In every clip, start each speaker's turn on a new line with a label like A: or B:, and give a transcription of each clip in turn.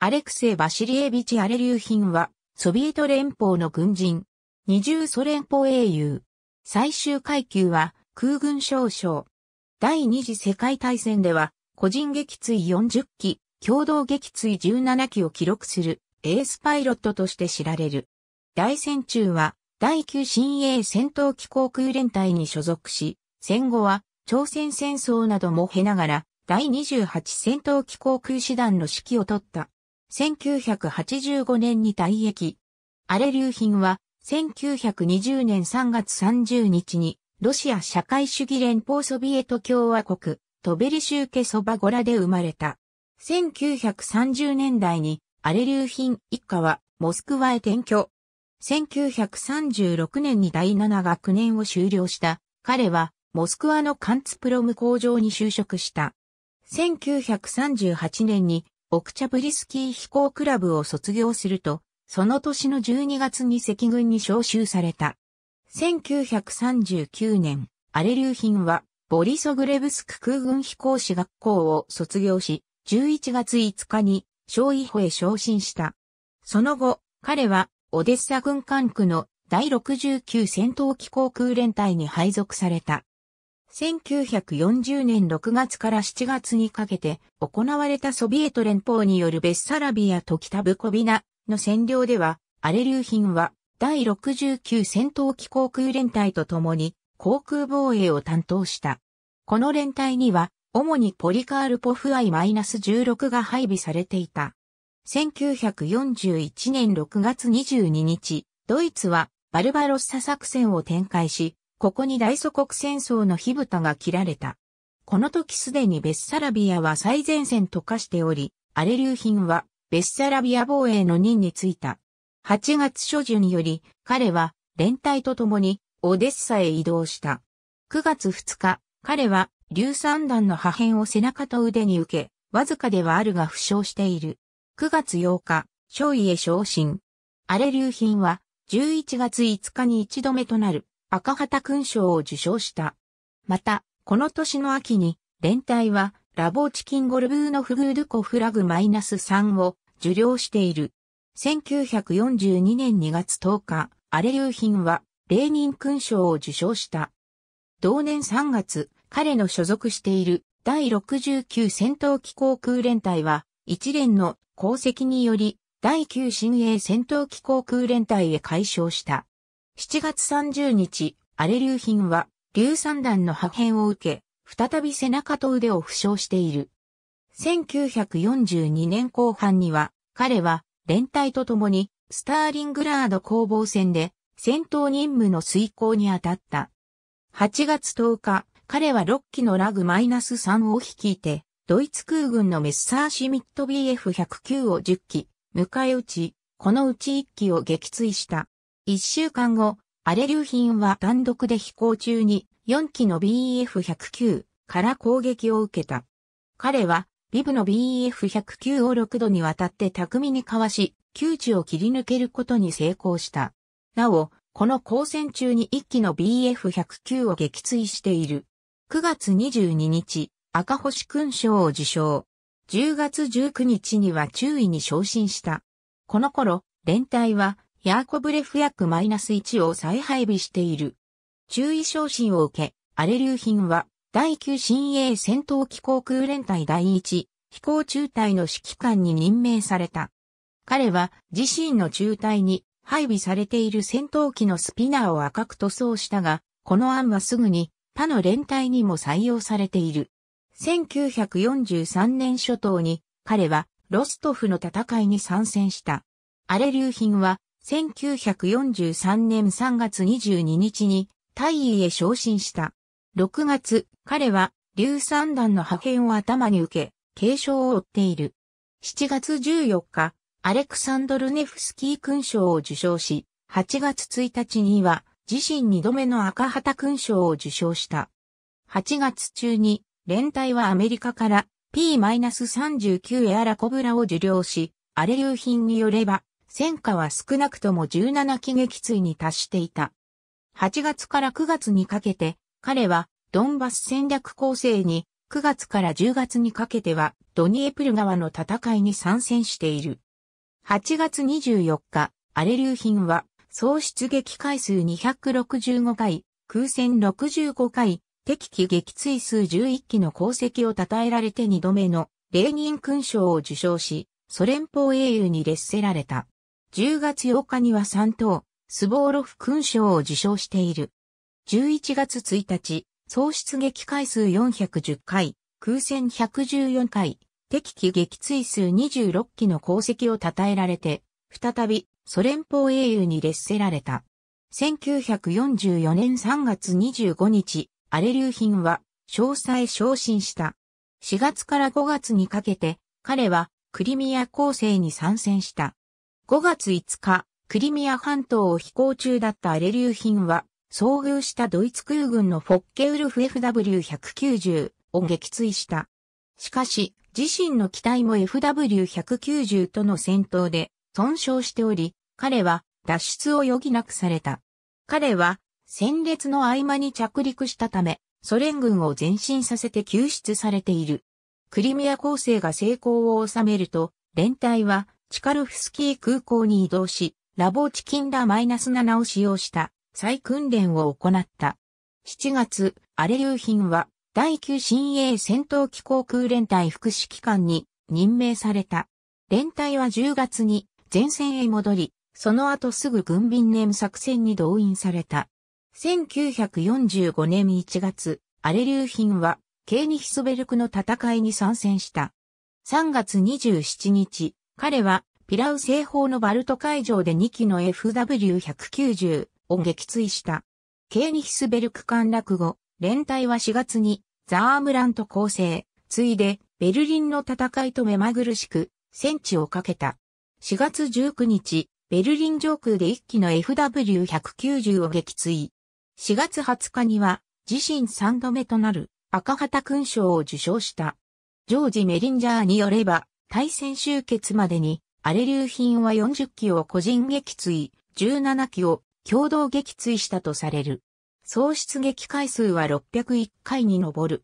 A: アレクセイ・バシリエビチ・アレリューヒンは、ソビエト連邦の軍人、二重ソ連邦英雄。最終階級は、空軍少将。第二次世界大戦では、個人撃墜40機、共同撃墜17機を記録する、エースパイロットとして知られる。大戦中は、第九新鋭戦闘機航空連隊に所属し、戦後は、朝鮮戦争なども経ながら、第28戦闘機航空師団の指揮を取った。1985年に退役。アレ流品は、1920年3月30日に、ロシア社会主義連邦ソビエト共和国、トベリシューケソバゴラで生まれた。1930年代に、アレ流品一家は、モスクワへ転居。1936年に第7学年を修了した。彼は、モスクワのカンツプロム工場に就職した。1938年にオクチャブリスキー飛行クラブを卒業すると、その年の12月に赤軍に召集された。1939年、アレリューヒンは、ボリソグレブスク空軍飛行士学校を卒業し、11月5日に、小医保へ昇進した。その後、彼は、オデッサ軍管区の第69戦闘機航空連隊に配属された。1940年6月から7月にかけて行われたソビエト連邦によるベッサラビアとタブコビナの占領では、アレルーヒンは第69戦闘機航空連隊と共に航空防衛を担当した。この連隊には、主にポリカールポフアス1 6が配備されていた。1941年6月22日、ドイツはバルバロッサ作戦を展開し、ここに大祖国戦争の火蓋が切られた。この時すでにベッサラビアは最前線と化しており、アレリューヒンはベッサラビア防衛の任に就いた。8月初旬より彼は連隊と共にオデッサへ移動した。9月2日、彼は硫酸弾の破片を背中と腕に受け、わずかではあるが負傷している。9月8日、少尉へ昇進。アレリューヒンは11月5日に一度目となる赤旗勲章を受章した。また、この年の秋に、連隊は、ラボーチキンゴルブーのフグードコフラグマイナス3を受領している。1942年2月10日、アレューヒンは、レーニン勲章を受章した。同年3月、彼の所属している第69戦闘機航空連隊は、一連の功績により、第9新鋭戦闘機航空連隊へ解消した。7月30日、荒れ流品は、硫酸弾の破片を受け、再び背中と腕を負傷している。1942年後半には、彼は、連隊と共に、スターリングラード攻防戦で、戦闘任務の遂行に当たった。8月10日、彼は6機のラグマイナス -3 を率いて、ドイツ空軍のメッサーシミット BF109 を10機、迎え撃ち、このうち1機を撃墜した。一週間後、アレリューヒンは単独で飛行中に4機の BF109 から攻撃を受けた。彼はビブの BF109 を6度にわたって巧みにかわし、窮地を切り抜けることに成功した。なお、この交戦中に1機の BF109 を撃墜している。9月22日、赤星勲章を受賞。10月19日には注意に昇進した。この頃、連隊はヤーコブレフ薬1を再配備している。注意昇進を受け、アレ流品は、第9新鋭戦闘機航空連隊第1、飛行中隊の指揮官に任命された。彼は自身の中隊に配備されている戦闘機のスピナーを赤く塗装したが、この案はすぐに他の連隊にも採用されている。1943年初頭に彼はロストフの戦いに参戦した。アレ流品は1943年3月22日に大尉へ昇進した。6月、彼は、硫酸弾の破片を頭に受け、軽傷を負っている。7月14日、アレクサンドルネフスキー勲章を受章し、8月1日には、自身2度目の赤旗勲章を受章した。8月中に、連隊はアメリカから P-39 エアラコブラを受領し、アレ流品によれば、戦火は少なくとも17機撃墜に達していた。8月から9月にかけて、彼はドンバス戦略構成に、9月から10月にかけてはドニエプル川の戦いに参戦している。8月24日、アレリューヒンは総出撃回数265回、空戦65回、敵機撃墜数11機の功績を称えられて2度目のレーニン勲章を受章し、ソ連邦英雄に列せられた。10月8日には3等、スボーロフ勲章を受章している。11月1日、総出撃回数410回、空戦114回、敵機撃墜数26機の功績を称えられて、再びソ連邦英雄に列せられた。1944年3月25日、アレ流品は詳細昇進した。4月から5月にかけて、彼はクリミア構成に参戦した。5月5日、クリミア半島を飛行中だったアレリューヒンは、遭遇したドイツ空軍のフォッケウルフ FW190 を撃墜した。しかし、自身の機体も FW190 との戦闘で損傷しており、彼は脱出を余儀なくされた。彼は戦列の合間に着陸したため、ソ連軍を前進させて救出されている。クリミア攻勢が成功を収めると、連隊はチカルフスキー空港に移動し、ラボーチキンラ -7 を使用した再訓練を行った。7月、アレユーヒンは第9新鋭戦闘機航空連隊副指揮官に任命された。連隊は10月に前線へ戻り、その後すぐ軍便ネーム作戦に動員された。1945年1月、アレリューヒンは、ケーニヒスベルクの戦いに参戦した。3月27日、彼は、ピラウ西方のバルト海上で2機の FW190 を撃墜した。ケーニヒスベルク陥落後、連隊は4月にザームラント構成、ついでベルリンの戦いと目まぐるしく戦地をかけた。4月19日、ベルリン上空で1機の FW190 を撃墜。4月20日には自身3度目となる赤旗勲章を受章した。ジョージ・メリンジャーによれば、対戦終結までに、アレ流品は40機を個人撃墜、17機を共同撃墜したとされる。総出撃回数は601回に上る。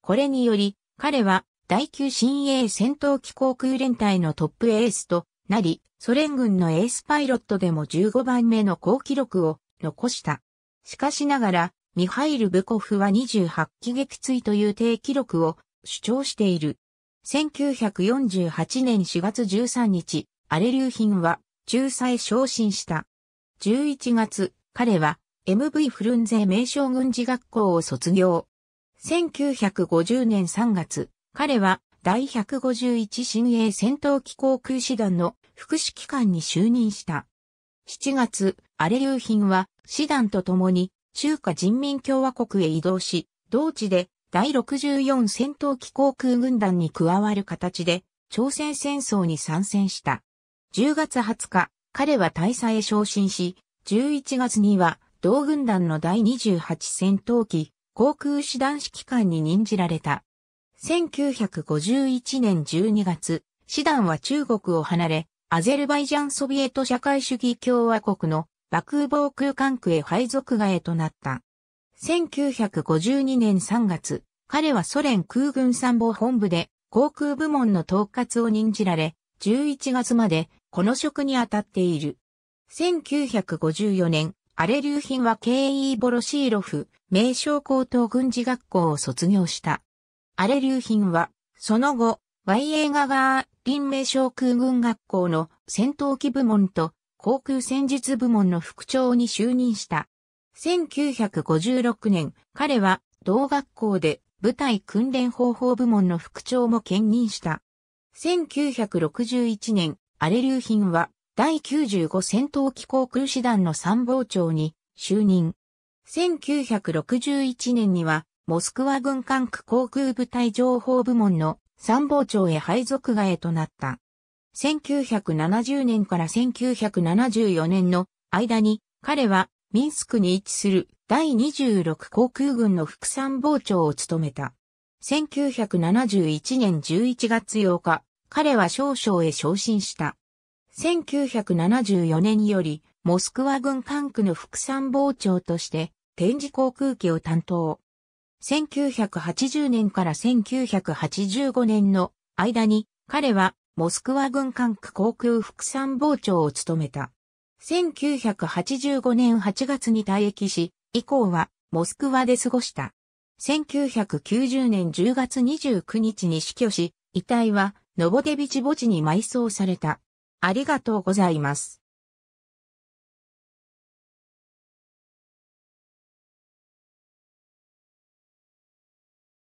A: これにより、彼は第9新鋭戦闘機航空連隊のトップエースとなり、ソ連軍のエースパイロットでも15番目の高記録を残した。しかしながら、ミハイル・ブコフは28機撃墜という低記録を主張している。1948年4月13日、アレ流品は仲裁昇進した。11月、彼は MV フルンゼ名称軍事学校を卒業。1950年3月、彼は第151新鋭戦闘機航空士団の副指揮官に就任した。7月、アレ流品は士団と共に中華人民共和国へ移動し、同地で第64戦闘機航空軍団に加わる形で、朝鮮戦争に参戦した。10月20日、彼は大佐へ昇進し、11月には、同軍団の第28戦闘機、航空師団指揮官に任じられた。1951年12月、師団は中国を離れ、アゼルバイジャンソビエト社会主義共和国の爆防空管区へ配属外へとなった。1952年3月、彼はソ連空軍参謀本部で航空部門の統括を任じられ、11月までこの職に当たっている。1954年、アレリューヒンは KE ボロシーロフ、名称高等軍事学校を卒業した。アレリューヒンは、その後、ワイエーガガーリン名称空軍学校の戦闘機部門と航空戦術部門の副長に就任した。1956年、彼は同学校で部隊訓練方法部門の副長も兼任した。1961年、アレルーヒンは第95戦闘機航空師団の参謀長に就任。1961年には、モスクワ軍管区航空部隊情報部門の参謀長へ配属外となった。1970年から1974年の間に彼はミンスクに位置する第26航空軍の副参謀長を務めた。1971年11月8日、彼は少将へ昇進した。1974年より、モスクワ軍管区の副参謀長として、展示航空機を担当。1980年から1985年の間に、彼は、モスクワ軍管区航空副参謀長を務めた。1985年8月に退役し、以降はモスクワで過ごした。1990年10月29日に死去し、遺体はノボデビチ墓地に埋葬された。ありがとうございます。